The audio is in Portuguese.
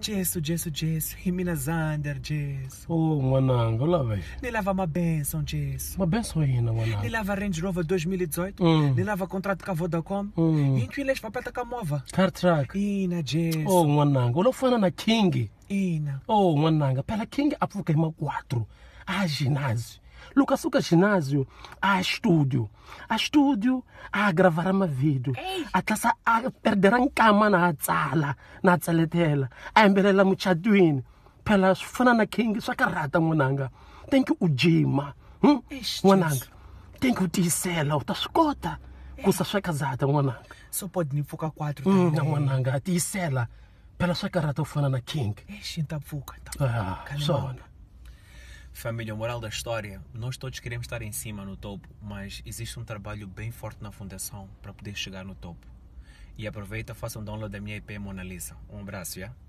Jesu, Jesus, Jesu, himinazandar Jesu. Oh, mwananga, olha velho. Ele lava uma benção, Jesus. Uma benção não, né, mwananga. Ni lava Range Rover 2018. Ele Ni lava contrato com a Vodacom. Mm. Hum. Inquiles papata tá com a mova. Car track. Ina, Jesu. Oh, mwananga, olha fana na King. Ina. Oh, mwananga, pela King apuka ima quatro. A ginásio. lucas suka ginásio a estúdio a estúdio a gravar uma vídeo a casa a perder a cama na sala na sala dela a embelela mo um chaduin pela fona na king só que rata monanga tem que o jima monanga tem que o tisela o tascota custa só que zata monanga só pode nem focar quatro na monanga tisela pela só que rata o fona na king está pouca está pouca Família, moral da história, nós todos queremos estar em cima, no topo, mas existe um trabalho bem forte na fundação para poder chegar no topo. E aproveita, faça um download da minha IP Mona Lisa. Um abraço, já? Yeah?